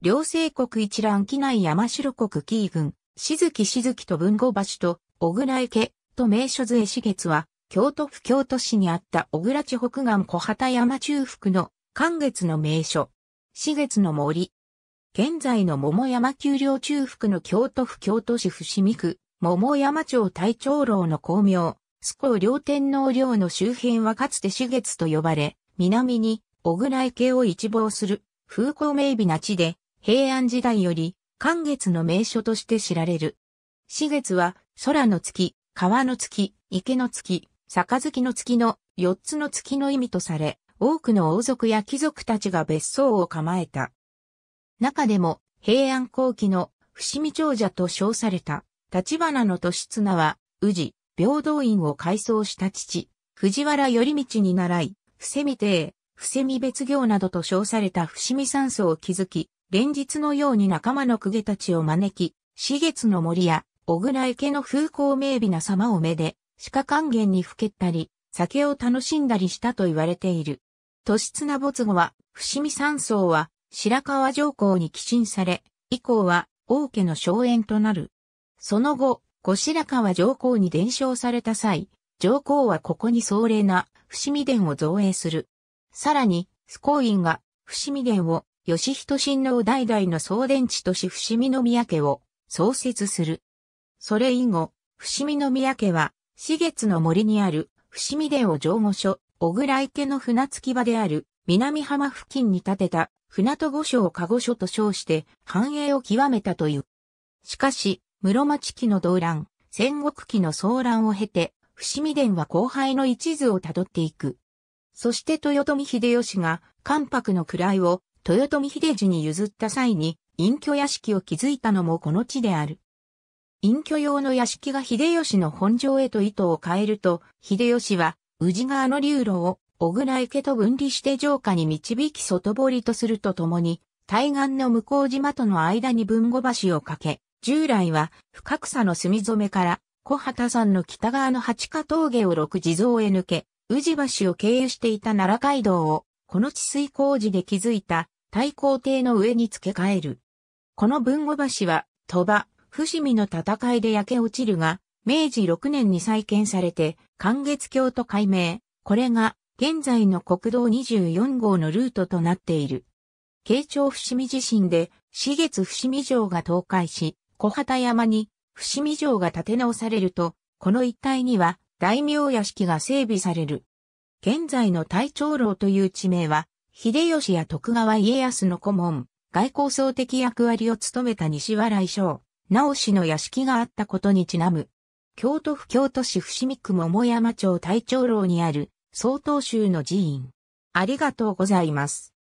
両政国一覧機内山城国紀伊郡、静木静木と文後橋と、小倉池、と名所杖四月は、京都府京都市にあった小倉地北岸小畑山中腹の、関月の名所。四月の森。現在の桃山丘陵中腹の京都府京都市伏見区、桃山町大長老の光明、須古両天皇陵の周辺はかつて四月と呼ばれ、南に小倉池を一望する風光明媚な地で、平安時代より、寒月の名所として知られる。四月は、空の月、川の月、池の月、杯の月の四つの月の意味とされ、多くの王族や貴族たちが別荘を構えた。中でも、平安後期の伏見長者と称された、立花の市綱は、宇治、平等院を改装した父、藤原頼道に習い、伏見帝、伏見別行などと称された伏見山荘を築き、連日のように仲間の公家たちを招き、四月の森や、小倉池の風光明媚な様をめで、鹿還元にふけったり、酒を楽しんだりしたと言われている。都市な没後は、伏見山荘は、白川上皇に寄進され、以降は、王家の荘園となる。その後、後白河上皇に伝承された際、上皇はここに壮麗な伏見殿を造営する。さらに、スコーインが伏見殿を義人親王代々の総伝地都市伏見宮家を創設する。それ以後、伏見宮家は、四月の森にある、伏見殿を上御所、小倉池の船着き場である、南浜付近に建てた、船戸御所を加護所と称して、繁栄を極めたという。しかし、室町期の動乱、戦国期の騒乱を経て、伏見殿は後輩の一途をたどっていく。そして豊臣秀吉が、関白の位を豊臣秀次に譲った際に、隠居屋敷を築いたのもこの地である。隠居用の屋敷が秀吉の本城へと意図を変えると、秀吉は、宇治川の流路を、小倉池と分離して城下に導き外堀とするとともに、対岸の向こう島との間に文後橋を架け、従来は深草の墨染めから小畑山の北側の八ヶ峠を六地蔵へ抜け、宇治橋を経由していた奈良街道を、この治水工事で築いた太皇帝の上に付け替える。この文後橋は、鳥羽、伏見の戦いで焼け落ちるが、明治6年に再建されて、寒月橋と改名。これが、現在の国道24号のルートとなっている。慶長伏見地震で、四月伏見城が倒壊し、小畑山に伏見城が建て直されると、この一帯には大名屋敷が整備される。現在の大長老という地名は、秀吉や徳川家康の顧問、外交層的役割を務めた西笑い省、直氏の屋敷があったことにちなむ。京都府京都市伏見区桃山町大長老にある、曹洞宗の寺院。ありがとうございます。